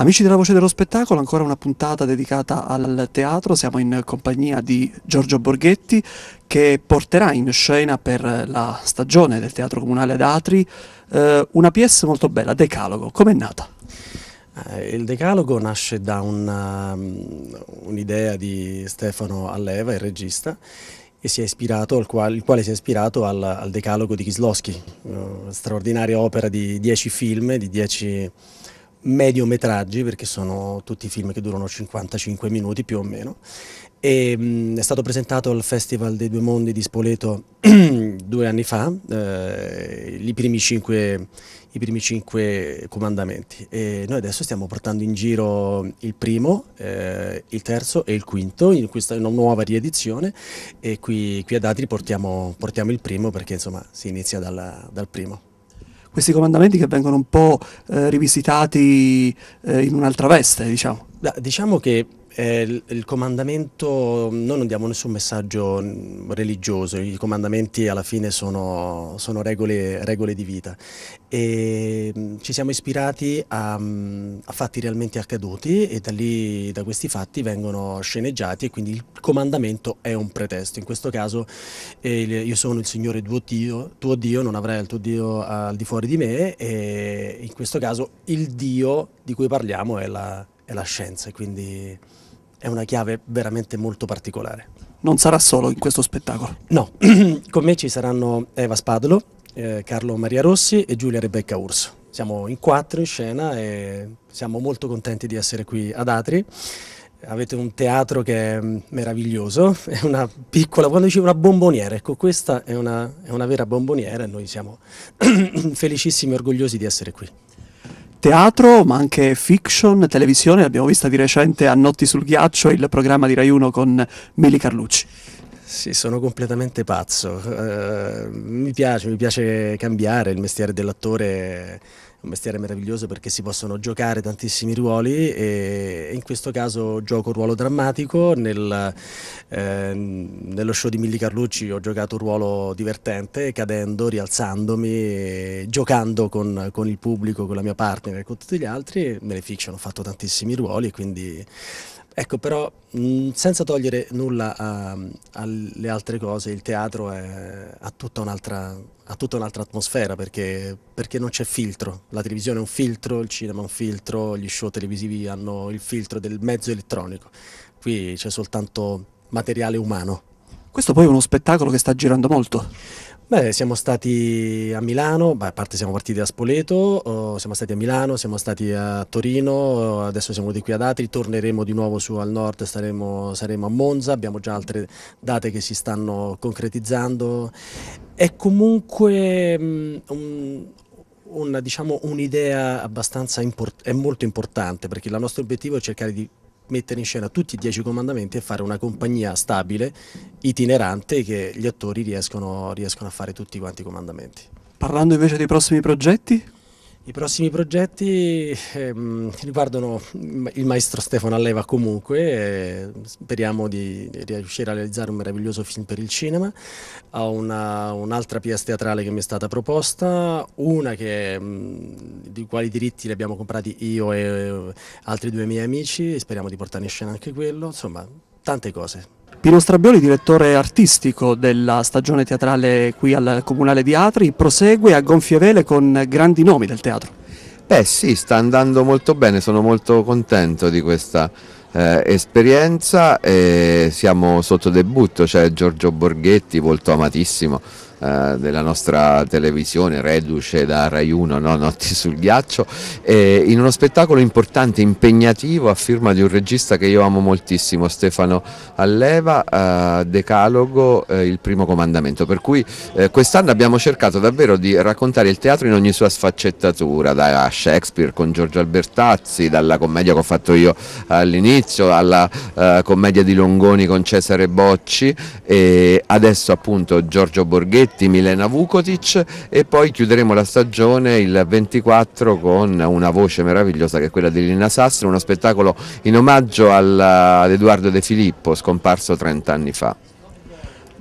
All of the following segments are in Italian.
Amici della voce dello spettacolo, ancora una puntata dedicata al teatro, siamo in compagnia di Giorgio Borghetti che porterà in scena per la stagione del Teatro Comunale d'Atri eh, una pièce molto bella, Decalogo, com'è nata? Eh, il Decalogo nasce da um, un'idea di Stefano Alleva, il regista, quale, il quale si è ispirato al, al Decalogo di Kislowski, straordinaria opera di dieci film, di dieci mediometraggi, perché sono tutti film che durano 55 minuti più o meno. E, mh, mm, è stato presentato al Festival dei Due Mondi di Spoleto due anni fa, eh, i, primi cinque, i, primi cinque, comandamenti. E noi adesso stiamo portando in giro il primo, eh, il terzo e il quinto, in questa nuova riedizione. E qui, qui ad Adri portiamo, portiamo, il primo perché insomma si inizia dalla, dal primo questi comandamenti che vengono un po' eh, rivisitati eh, in un'altra veste, diciamo. Diciamo che eh, il comandamento, noi non diamo nessun messaggio mm, religioso, i comandamenti alla fine sono, sono regole, regole, di vita e mm, ci siamo ispirati a, mm, a, fatti realmente accaduti e da lì, da questi fatti vengono sceneggiati e quindi il comandamento è un pretesto, in questo caso eh, io sono il Signore tuo Dio, tuo Dio, non avrai il tuo Dio al di fuori di me e in questo caso il Dio di cui parliamo è la è la scienza e quindi è una chiave veramente molto particolare. Non sarà solo in questo spettacolo? No, con me ci saranno Eva Spadolo, eh, Carlo Maria Rossi e Giulia Rebecca Urso. Siamo in quattro in scena e siamo molto contenti di essere qui ad Atri. Avete un teatro che è meraviglioso, è una piccola, quando dicevo una bomboniera, ecco questa è una, è una vera bomboniera e noi siamo felicissimi e orgogliosi di essere qui teatro, ma anche fiction, televisione. L'abbiamo vista di recente a Notti sul ghiaccio, il programma di Rai 1 con Mili Carlucci. Sì, sono completamente pazzo. Uh, mi piace, mi piace cambiare il mestiere dell'attore un mestiere meraviglioso perché si possono giocare tantissimi ruoli e in questo caso gioco un ruolo drammatico, Nel, eh, nello show di Milli Carlucci ho giocato un ruolo divertente, cadendo, rialzandomi, giocando con, con, il pubblico, con la mia partner e con tutti gli altri, nelle fiction ho fatto tantissimi ruoli e quindi Ecco, però mh, mm, senza togliere nulla alle altre cose, il teatro è, ha tutta un'altra un atmosfera perché, perché non c'è filtro. La televisione è un filtro, il cinema è un filtro, gli show televisivi hanno il filtro del mezzo elettronico. Qui c'è soltanto materiale umano. Questo poi è uno spettacolo che sta girando molto. Beh, siamo stati a Milano, a parte siamo partiti da Spoleto, oh, siamo stati a Milano, siamo stati a Torino, oh, adesso siamo di qui ad Atri, torneremo di nuovo su al nord, saremo, saremo a Monza, abbiamo già altre date che si stanno concretizzando. È comunque um, un, diciamo, un'idea diciamo, un abbastanza import- molto importante perché il nostro obiettivo è cercare di mettere in scena tutti i dieci comandamenti e fare una compagnia stabile, itinerante, che gli attori riescono, riescono a fare tutti quanti i comandamenti. Parlando invece dei prossimi progetti, i prossimi progetti ehm, riguardano il maestro Stefano Alleva comunque, speriamo di riuscire a realizzare un meraviglioso film per il cinema, ho un'altra un pièce teatrale che mi è stata proposta, una che, mh, mm, di quali diritti li abbiamo comprati io e altri due miei amici, speriamo di portare in scena anche quello, insomma tante cose. Pino Strabioli, direttore artistico della stagione teatrale qui al Comunale di Atri, prosegue a gonfie vele con grandi nomi del teatro. Beh sì, sta andando molto bene, sono molto contento di questa eh, esperienza e siamo sotto debutto, c'è cioè Giorgio Borghetti, volto amatissimo eh, della nostra televisione, reduce da Rai 1, no? Notti sul ghiaccio, eh, in uno spettacolo importante, impegnativo, a firma di un regista che io amo moltissimo, Stefano Alleva, eh, Decalogo, eh, il primo comandamento. Per cui eh, quest'anno abbiamo cercato davvero di raccontare il teatro in ogni sua sfaccettatura, da Shakespeare con Giorgio Albertazzi, dalla commedia che ho fatto io all'inizio, alla commedia di Longoni con Cesare Bocci, e adesso appunto Giorgio Borghetti Spalletti, Milena Vukotic e poi chiuderemo la stagione il 24 con una voce meravigliosa che è quella di Lina Sassari, uno spettacolo in omaggio ad Edoardo De Filippo scomparso 30 anni fa.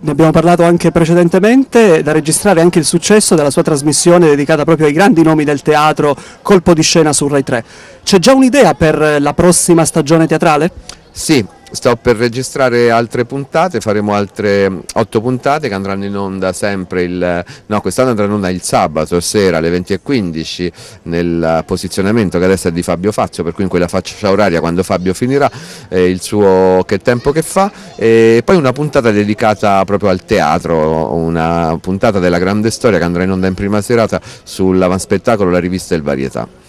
Ne abbiamo parlato anche precedentemente, da registrare anche il successo della sua trasmissione dedicata proprio ai grandi nomi del teatro, colpo di scena su Rai 3. C'è già un'idea per la prossima stagione teatrale? Sì, Sto per registrare altre puntate, faremo altre mm, otto puntate che andranno in onda sempre il... no, quest'anno andranno in onda il sabato sera alle 20.15 nel posizionamento che adesso è di Fabio Fazio, per cui in quella faccia oraria quando Fabio finirà eh, il suo che tempo che fa e poi una puntata dedicata proprio al teatro, una puntata della grande storia che andrà in onda in prima serata sull'avanspettacolo, la rivista il varietà.